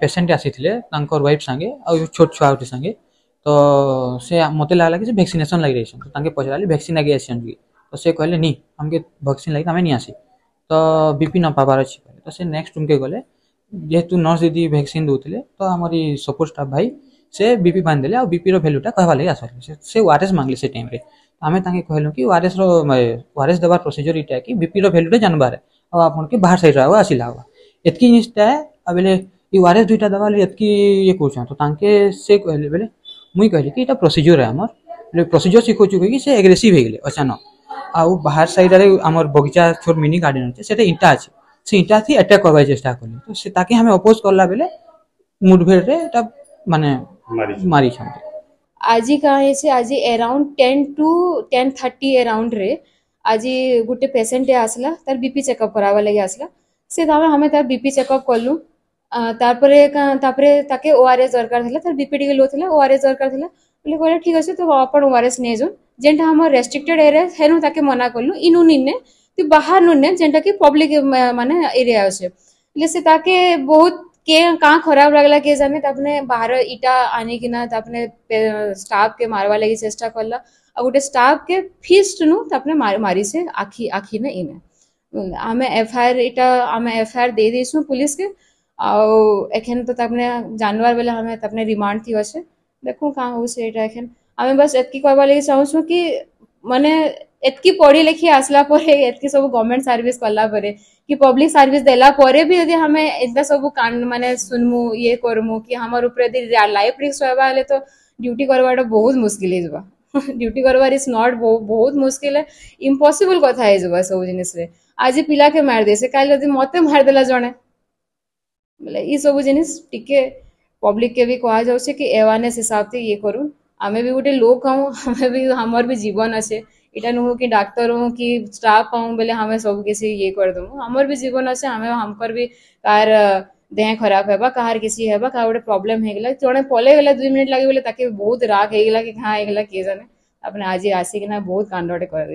patient आसी wife सागे छोट छुआ सागे तो सी मत लगला कि भैक्सीनेसन लगे तो पचारे भैक्सीन लगे आसी तो सी कहे नी आमको भैक्सीन लगे आम नहीं आस तो बीपी न पावार अच्छे तो सी नेक्स्ट रूम के गले जेहतु नर्स दीदी भैक्सीन दूसरे तो आम सपोर्ट स्टाफ भाई से बीपी बांधे आउ बीपी भैल्यूटा कहबार लगे आसल से ओर एस मांगे से टाइम तो आम तक कहलूँ कि ओर एस रर एस देवार प्रोसीजर ये कि बीपी भैल्यूटा जानवर आपके बाहर सैड्र आसा हाँ इतनी जिनटा बोले ୟୁ ଆର୍ ଏସ୍ ଦୁଇଟା ଦେବା ହେଲେ ଏତ୍କି ଇଏ କରୁଛନ୍ ତ ତାଙ୍କେ ସେ କହିଲେ ବେଲେ ମୁଇଁ କହିଲି କି ଏଇଟା ପ୍ରୋସିଜିଓର୍ ଆମର ହେଲେ ପ୍ରୋସିଜିଓର୍ ଶିଖଉଛୁ କହିକି ସେ ଏଗ୍ରେସିଭ୍ ହେଇଗଲେ ଅଚାନ ଆଉ ବାହାର ସାଇଡ଼ରେ ଆମର ବଗିଚା ଛୋଟ ମିନି ଗାର୍ଡେନ୍ ଅଛି ସେଟା ଇଣ୍ଟା ଅଛି ସେ ଇଣ୍ଟାଥି ଆଟାକ୍ କରବାର୍ ଚେଷ୍ଟା କଲେ ତ ସେ ତାକେ ଆମେ ଅପୋଜ୍ କଲା ବେଲେ ମୁଠଭେଡ଼ରେ ଏଇଟା ମାନେ ମାରିଛନ୍ତି ଆଜି କାଣା ହେଇଛି ଆଜି around ten to ten thirty ଏରାଉଣ୍ଡରେ ଆଜି ଗୋଟେ ପେସେଣ୍ଟଟେ ଆସିଲା ତାର ବିପି ଚେକଅପ୍ କରାବା ଲାଗି ଆସିଲା ସେ ତାପରେ ଆମେ ତାର ବିପି ଚେକଅପ୍ କଲୁ তারপরে তারপরে তাকে ওআরএস দরকার ଥିଲା তার বিপি ଟିକେ ଲୋ ଥିଲା ଓଆରଏସ୍ ଦରକାର ଥିଲା ବୋଲି କହିଲେ ଠିକ୍ ଅଛି ତ ଆପଣ ଓଆରଏସ୍ ନେଇଯାଉନ୍ ଯେନ୍ଟା ଆମର ରେଷ୍ଟ୍ରିକ୍ଟେଡ୍ ଏରିଆ ହେନୁ ତାକେ ମନା କଲୁ ଇନୁ ନିନେ ତୁ ବାହାର ନୁନେ ଯେନ୍ଟାକି ପବ୍ଲିକ ମାନେ ଏରିଆ ଅଛେ ହେଲେ ସେ ତାକେ ବହୁତ କେ କାଁ ଖରାପ ଲାଗଲା କେ ଜାନେ ତାପରେ ବାହାର ଇଟା ଆଣିକିନା ତାପରେ ଷ୍ଟାଫ୍ କେ ମାରବା ଲାଗି ଚେଷ୍ଟା କଲା ଆଉ ଗୋଟେ ଷ୍ଟାଫ୍ କେ ଫିଷ୍ଟ ନୁ ତାପରେ ମାରିଛେ ଆଖି ଆଖିନେ ଇନେ ଆମେ ଏଫଆଇଆର୍ ଇଟା ଆମେ ଏଫଆଇଆର୍ ଦେଇ ଦେଇଛୁ ପୁଲିସକେ आउ तो तब जानवर बेले हमें तब रिमांड थी अच्छे देखू कहाँ हो एखन आम बस एत कहवा लगी चाहूँ कि मैंने एतकी पढ़ी लिखी आसला एतकी सब गवर्नमेंट सर्विस कला कि पब्लिक सर्विस देला भी यदि हमें एकदा सब कांड मैंने सुनमु ये करमु कि हमार ऊपर यदि लाइफ रिस्क तो ड्यूटी करवाटा बहुत मुस्किल है जबा ड्यूटी करवार इज नॉट बहुत मुस्किल है इम्पॉसिबल कथा है जबा सब जिनिस आज पिला के मार से कल यदि मते मार देला ବୋଲେ ଇସବୁ ଜିନିଷ୍ ଟିକେ ପବ୍ଲିକ୍କେ ବି କୁହାଯାଉଛେ କି ଆୱାରନେସ୍ ହିସାବରେ ଇଏ କରୁ ଆମେ ବି ଗୋଟେ ଲୋକ୍ ହଉଁ ଆମେ ବି ଆମର ବି ଜୀବନ ଅଛେ ଇଟା ନୁହଁ କି ଡାକ୍ତର ହଉଁ କି ଷ୍ଟାଫ୍ ହଉଁ ବୋଲେ ଆମେ ସବୁ କିଛି ଇଏ କରିଦେବୁ ଆମର ବି ଜୀବନ ଅଛେ ଆମେ ଆମକର ବି କାହାର ଦେହ ଖରାପ ହେବା କାହାର କିଛି ହେବା କାହାର ଗୋଟେ ପ୍ରୋବ୍ଲେମ୍ ହେଇଗଲା ଜଣେ ପଳେଇଗଲା ଦୁଇ ମିନିଟ୍ ଲାଗି ବୋଲେ ତାକେ ବହୁତ ରାଗ ହେଇଗଲା କି ଘାଁ ହେଇଗଲା କିଏ ଜାଣେ ତାପରେ ଆଜି ଆସିକିନା ବହୁତ କାଣ୍ଡଟେ କରିଦେଇଛି